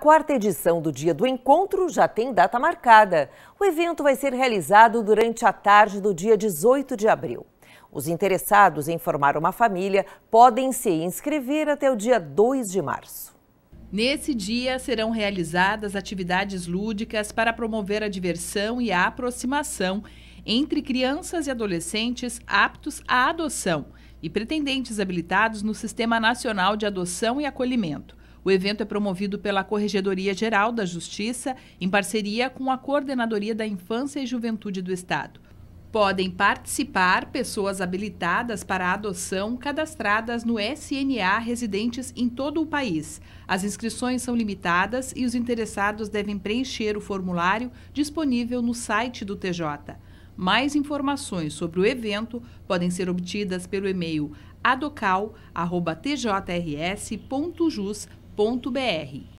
quarta edição do Dia do Encontro já tem data marcada. O evento vai ser realizado durante a tarde do dia 18 de abril. Os interessados em formar uma família podem se inscrever até o dia 2 de março. Nesse dia serão realizadas atividades lúdicas para promover a diversão e a aproximação entre crianças e adolescentes aptos à adoção e pretendentes habilitados no Sistema Nacional de Adoção e Acolhimento. O evento é promovido pela Corregedoria Geral da Justiça, em parceria com a Coordenadoria da Infância e Juventude do Estado. Podem participar pessoas habilitadas para adoção cadastradas no SNA residentes em todo o país. As inscrições são limitadas e os interessados devem preencher o formulário disponível no site do TJ. Mais informações sobre o evento podem ser obtidas pelo e-mail adocal.tjrs.jus.br www.cultura.br